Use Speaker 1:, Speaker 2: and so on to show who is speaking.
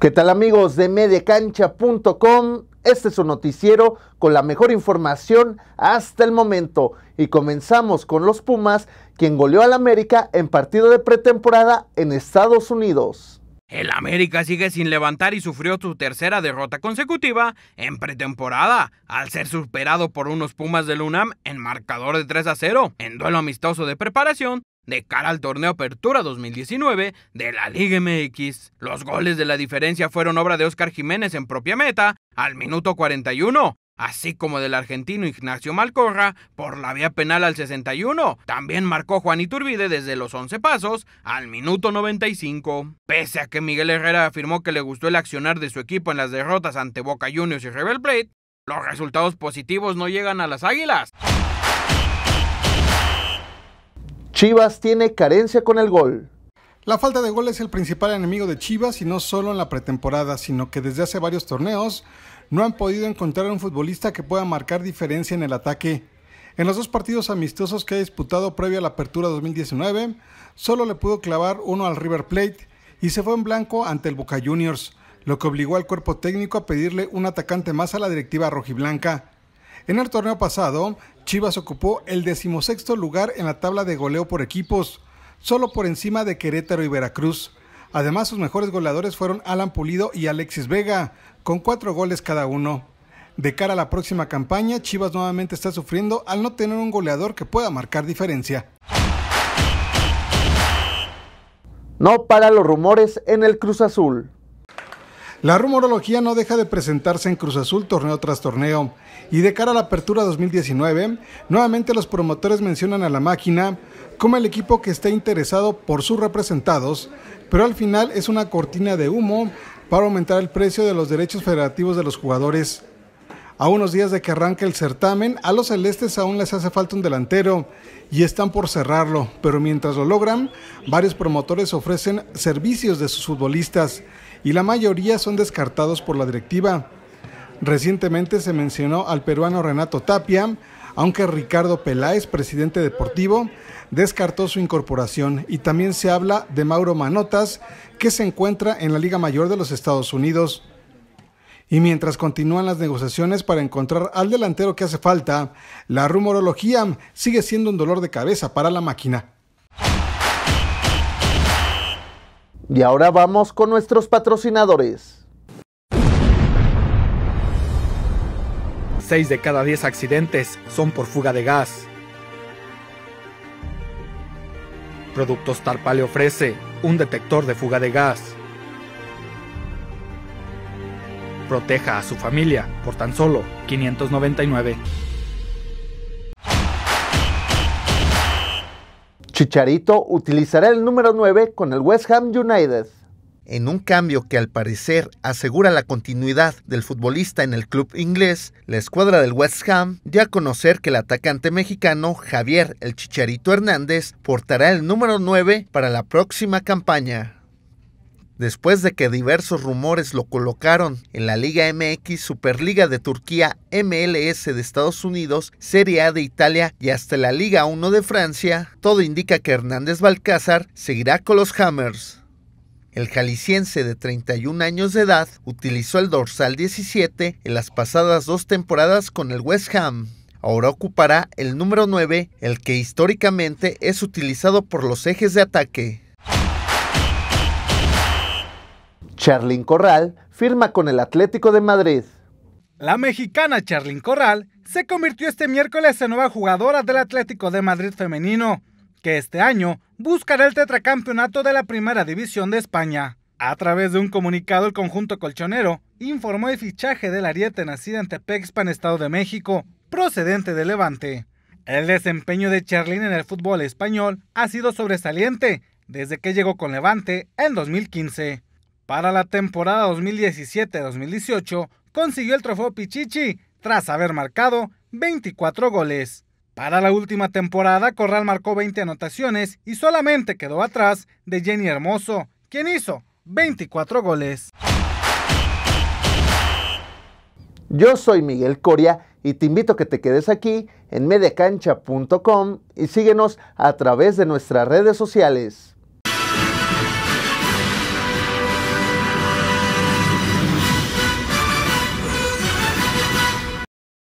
Speaker 1: ¿Qué tal amigos de mediacancha.com? Este es su noticiero con la mejor información hasta el momento y comenzamos con los Pumas, quien goleó al América en partido de pretemporada en Estados Unidos.
Speaker 2: El América sigue sin levantar y sufrió su tercera derrota consecutiva en pretemporada, al ser superado por unos Pumas del UNAM en marcador de 3 a 0, en duelo amistoso de preparación de cara al torneo Apertura 2019 de la Liga MX. Los goles de la diferencia fueron obra de Oscar Jiménez en propia meta al minuto 41, así como del argentino Ignacio Malcorra por la vía penal al 61. También marcó Juan Iturbide desde los 11 pasos al minuto 95. Pese a que Miguel Herrera afirmó que le gustó el accionar de su equipo en las derrotas ante Boca Juniors y Rebel Blade, los resultados positivos no llegan a las Águilas.
Speaker 1: Chivas tiene carencia con el gol.
Speaker 3: La falta de gol es el principal enemigo de Chivas y no solo en la pretemporada, sino que desde hace varios torneos no han podido encontrar un futbolista que pueda marcar diferencia en el ataque. En los dos partidos amistosos que ha disputado previo a la apertura 2019, solo le pudo clavar uno al River Plate y se fue en blanco ante el Boca Juniors, lo que obligó al cuerpo técnico a pedirle un atacante más a la directiva rojiblanca. En el torneo pasado, Chivas ocupó el decimosexto lugar en la tabla de goleo por equipos, solo por encima de Querétaro y Veracruz. Además, sus mejores goleadores fueron Alan Pulido y Alexis Vega, con cuatro goles cada uno. De cara a la próxima campaña, Chivas nuevamente está sufriendo al no tener un goleador que pueda marcar diferencia. No para los rumores en el Cruz Azul. La rumorología no deja de presentarse en Cruz Azul torneo tras torneo y de cara a la apertura 2019, nuevamente los promotores mencionan a la máquina como el equipo que está interesado por sus representados, pero al final es una cortina de humo para aumentar el precio de los derechos federativos de los jugadores. A unos días de que arranque el certamen, a los celestes aún les hace falta un delantero y están por cerrarlo, pero mientras lo logran, varios promotores ofrecen servicios de sus futbolistas y la mayoría son descartados por la directiva. Recientemente se mencionó al peruano Renato Tapia, aunque Ricardo Peláez, presidente deportivo, descartó su incorporación y también se habla de Mauro Manotas, que se encuentra en la Liga Mayor de los Estados Unidos. Y mientras continúan las negociaciones para encontrar al delantero que hace falta, la rumorología
Speaker 1: sigue siendo un dolor de cabeza para la máquina. Y ahora vamos con nuestros patrocinadores. 6 de cada 10 accidentes son por fuga de gas.
Speaker 4: Productos Tarpa le ofrece un detector de fuga de gas. Proteja a su familia por tan solo 599.
Speaker 1: Chicharito utilizará el número 9 con el West Ham United. En un cambio que al parecer asegura la continuidad del futbolista en el club inglés, la escuadra del West Ham dio a conocer que el atacante mexicano Javier El Chicharito Hernández portará el número 9 para la próxima campaña después de que diversos rumores lo colocaron en la Liga MX, Superliga de Turquía, MLS de Estados Unidos, Serie A de Italia y hasta la Liga 1 de Francia, todo indica que Hernández Balcázar seguirá con los Hammers. El jalisciense de 31 años de edad utilizó el dorsal 17 en las pasadas dos temporadas con el West Ham. Ahora ocupará el número 9, el que históricamente es utilizado por los ejes de ataque. Charlín Corral firma con el Atlético de Madrid.
Speaker 4: La mexicana Charlín Corral se convirtió este miércoles en nueva jugadora del Atlético de Madrid femenino, que este año buscará el tetracampeonato de la Primera División de España. A través de un comunicado, el conjunto colchonero informó el fichaje del ariete nacida en Tepexpan, Estado de México, procedente de Levante. El desempeño de Charlín en el fútbol español ha sido sobresaliente desde que llegó con Levante en 2015. Para la temporada 2017-2018 consiguió el trofeo Pichichi tras haber marcado 24 goles. Para la última temporada, Corral marcó 20 anotaciones y solamente quedó atrás de Jenny Hermoso, quien hizo 24 goles.
Speaker 1: Yo soy Miguel Coria y te invito a que te quedes aquí en mediacancha.com y síguenos a través de nuestras redes sociales.